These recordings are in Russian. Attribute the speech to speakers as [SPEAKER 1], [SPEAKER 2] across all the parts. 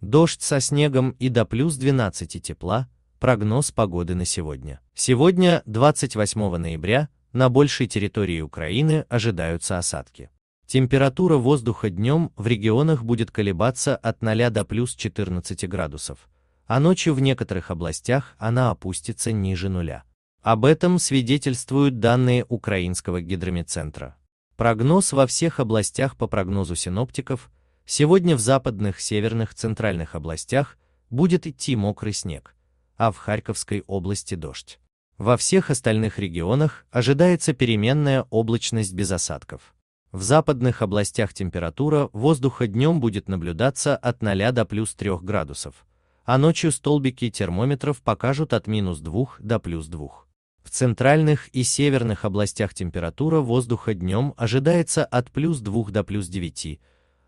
[SPEAKER 1] Дождь со снегом и до плюс 12 тепла – прогноз погоды на сегодня. Сегодня, 28 ноября, на большей территории Украины ожидаются осадки. Температура воздуха днем в регионах будет колебаться от 0 до плюс 14 градусов, а ночью в некоторых областях она опустится ниже нуля. Об этом свидетельствуют данные Украинского гидромедцентра. Прогноз во всех областях по прогнозу синоптиков – Сегодня в западных, северных, центральных областях будет идти мокрый снег, а в Харьковской области дождь. Во всех остальных регионах ожидается переменная облачность без осадков. В западных областях температура воздуха днем будет наблюдаться от 0 до плюс 3 градусов, а ночью столбики термометров покажут от минус 2 до плюс 2. В центральных и северных областях температура воздуха днем ожидается от плюс 2 до плюс 9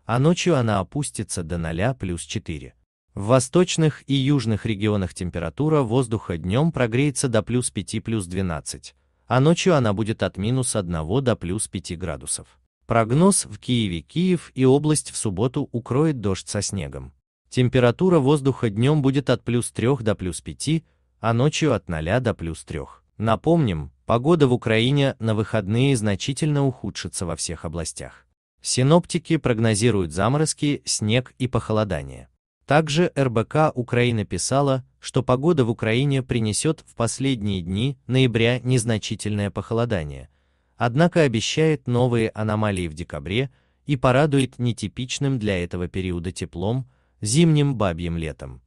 [SPEAKER 1] а ночью она опустится до 0 плюс 4. В восточных и южных регионах температура воздуха днем прогреется до плюс 5 плюс 12, а ночью она будет от минус 1 до плюс 5 градусов. Прогноз в Киеве Киев и область в субботу укроет дождь со снегом. Температура воздуха днем будет от плюс 3 до плюс 5, а ночью от 0 до плюс 3. Напомним, погода в Украине на выходные значительно ухудшится во всех областях. Синоптики прогнозируют заморозки, снег и похолодание. Также РБК Украина писала, что погода в Украине принесет в последние дни ноября незначительное похолодание, однако обещает новые аномалии в декабре и порадует нетипичным для этого периода теплом, зимним бабьим летом.